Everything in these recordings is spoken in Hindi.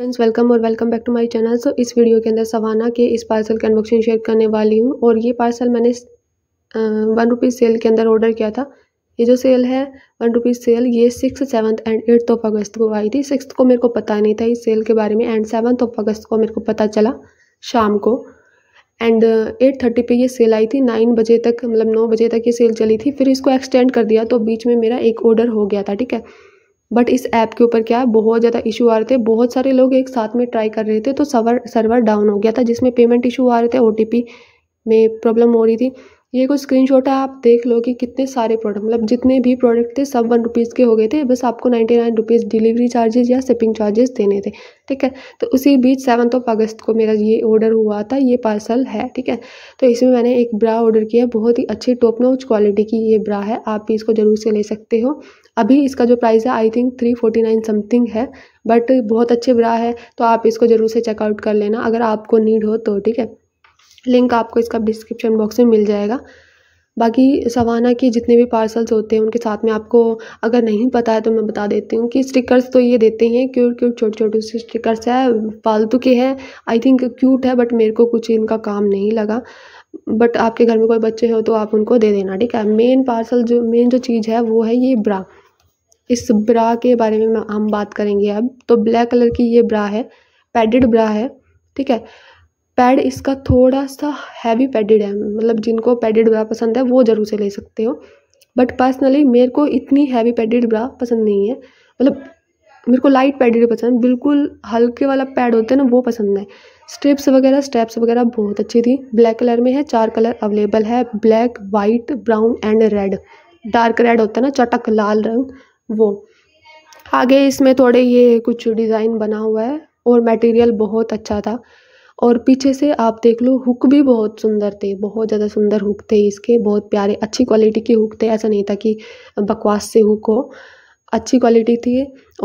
फ्रेंड्स वेलकम और welcome back to my channel so इस वीडियो के अंदर सवाना के इस पार्सल का अनबॉक्सिंग शेयर करने वाली हूँ और ये पार्सल मैंने वन रुपीज़ सेल के अंदर ऑर्डर किया था ये जो सेल है वन रुपीज़ सेल ये six seventh and eighth of August को आई थी सिक्स को मेरे को पता नहीं था इस सेल के बारे में एंड सेवन्थ ऑफ अगस्त को मेरे को पता चला शाम को एंड एट थर्टी पर यह सेल आई थी नाइन बजे तक मतलब नौ बजे तक ये सेल चली थी फिर इसको एक्सटेंड कर दिया तो बीच में मेरा एक ऑर्डर हो गया था ठीक है बट इस ऐप के ऊपर क्या है बहुत ज़्यादा इशू आ रहे थे बहुत सारे लोग एक साथ में ट्राई कर रहे थे तो सर्वर सर्वर डाउन हो गया था जिसमें पेमेंट इशू आ रहे थे ओ में प्रॉब्लम हो रही थी ये कुछ स्क्रीनशॉट है आप देख लो कि कितने सारे प्रोडक्ट मतलब जितने भी प्रोडक्ट थे सब वन रुपीज़ के हो गए थे बस आपको ninety nine rupees delivery charges या शिपिंग चार्जेस देने थे ठीक है तो उसी बीच सेवन्थ ऑफ अगस्त को मेरा ये ऑर्डर हुआ था ये पार्सल है ठीक है तो इसमें मैंने एक ब्रा ऑर्डर किया बहुत ही अच्छी टॉप नोच क्वालिटी की ये ब्रा है आप भी इसको ज़रूर से ले सकते हो अभी इसका जो प्राइस है I think three forty nine something है बट बहुत अच्छे ब्रा है तो आप इसको ज़रूर से चेकआउट कर लेना अगर आपको नीड हो तो ठीक है लिंक आपको इसका डिस्क्रिप्शन बॉक्स में मिल जाएगा बाकी सवाना के जितने भी पार्सल्स होते हैं उनके साथ में आपको अगर नहीं पता है तो मैं बता देती हूँ कि स्टिकर्स तो ये देते हैं क्यूट क्यूट छोटे छोटे से स्टिकर्स है फालतू के हैं आई थिंक क्यूट है बट मेरे को कुछ इनका काम नहीं लगा बट आपके घर में कोई बच्चे हो तो आप उनको दे देना ठीक है मेन पार्सल जो मेन जो चीज़ है वो है ये ब्रा इस ब्रा के बारे में हम बात करेंगे अब तो ब्लैक कलर की ये ब्रा है पैडेड ब्रा है ठीक है पैड इसका थोड़ा सा हैवी पैडेड है मतलब जिनको पैडेड ब्रा पसंद है वो ज़रूर से ले सकते हो बट पर्सनली मेरे को इतनी हैवी पैडेड ब्रा पसंद नहीं है मतलब मेरे को लाइट पैडेड पसंद बिल्कुल हल्के वाला पैड होता है ना वो पसंद है स्ट्रिप्स वगैरह स्टेप्स वगैरह बहुत अच्छी थी ब्लैक कलर में है चार कलर अवेलेबल है black white brown and red dark red होता है ना चटक लाल रंग वो आगे इसमें थोड़े ये कुछ डिज़ाइन बना हुआ है और मटेरियल बहुत अच्छा था और पीछे से आप देख लो हुक भी बहुत सुंदर थे बहुत ज़्यादा सुंदर हुक थे इसके बहुत प्यारे अच्छी क्वालिटी के हुक थे ऐसा नहीं था कि बकवास से हुक हो अच्छी क्वालिटी थी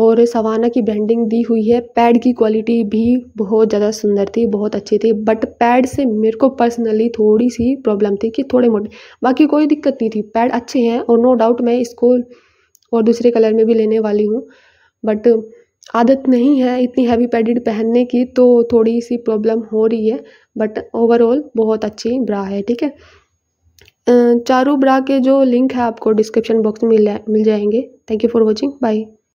और सवाना की ब्रांडिंग दी हुई है पैड की क्वालिटी भी बहुत ज़्यादा सुंदर थी बहुत अच्छी थी बट पैड से मेरे को पर्सनली थोड़ी सी प्रॉब्लम थी कि थोड़े मोटे बाकी कोई दिक्कत नहीं थी पैड अच्छे हैं और नो डाउट मैं इसको और दूसरे कलर में भी लेने वाली हूँ बट आदत नहीं है इतनी हैवी पैडिड पहनने की तो थोड़ी सी प्रॉब्लम हो रही है बट ओवरऑल बहुत अच्छी ब्रा है ठीक है चारों ब्रा के जो लिंक है आपको डिस्क्रिप्शन बॉक्स में मिल मिल जाएंगे thank you for watching bye